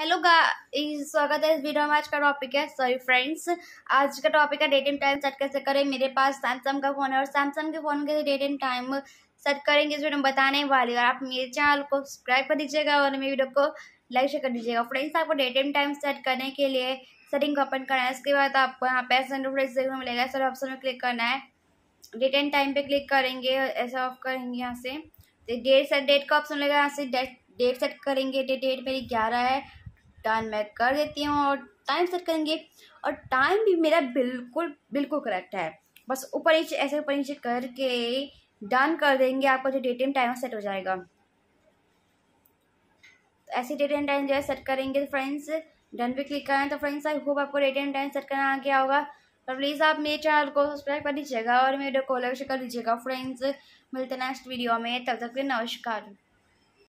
hello guys स्वागत है इस वीडियो में आज का टॉपिक है सॉरी फ्रेंड्स आज का टॉपिक है डेट एंड टाइम सेट कैसे करें मेरे पास सैमसंग का फ़ोन है और सैमसंग के फ़ोन के डेट एंड टाइम सेट करेंगे इस वीडियो में बताने वाली और आप मेरे चैनल को सब्सक्राइब कर दीजिएगा और मेरी वीडियो को लाइक शेयर कर दीजिएगा फ्रेंड्स आपको डेट एंड टाइम सेट करने के लिए सेटिंग ओपन करना है इसके बाद आपको यहाँ पे ऐसा फ्रेंड्स देखने मिलेगा सर ऑप्शन में क्लिक करना है डेट एंड टाइम पर क्लिक करेंगे ऐसा ऑफ करेंगे यहाँ से डेट सेट डेट का ऑप्शन मिलेगा यहाँ से डेट डेट सेट करेंगे डेट डेट मेरी ग्यारह है डन मैं कर देती हूँ और टाइम सेट करेंगे और टाइम भी मेरा बिल्कुल बिल्कुल करेक्ट है बस ऊपर नीचे ऐसे ऊपर नीचे करके डन कर देंगे आपका जो डेट एंड टाइम सेट हो जाएगा तो ऐसे डेट एंड टाइम जो है सेट करेंगे तो फ्रेंड्स डन पे क्लिक करें तो फ्रेंड्स आई होप आपको डेट एंड टाइम सेट करना आ गया होगा तो प्लीज़ आप मेरे चैनल को सब्सक्राइब कर दीजिएगा और मेरे को लाइक कर दीजिएगा फ्रेंड्स मिलते हैं नेक्स्ट वीडियो में तब तक के नमस्कार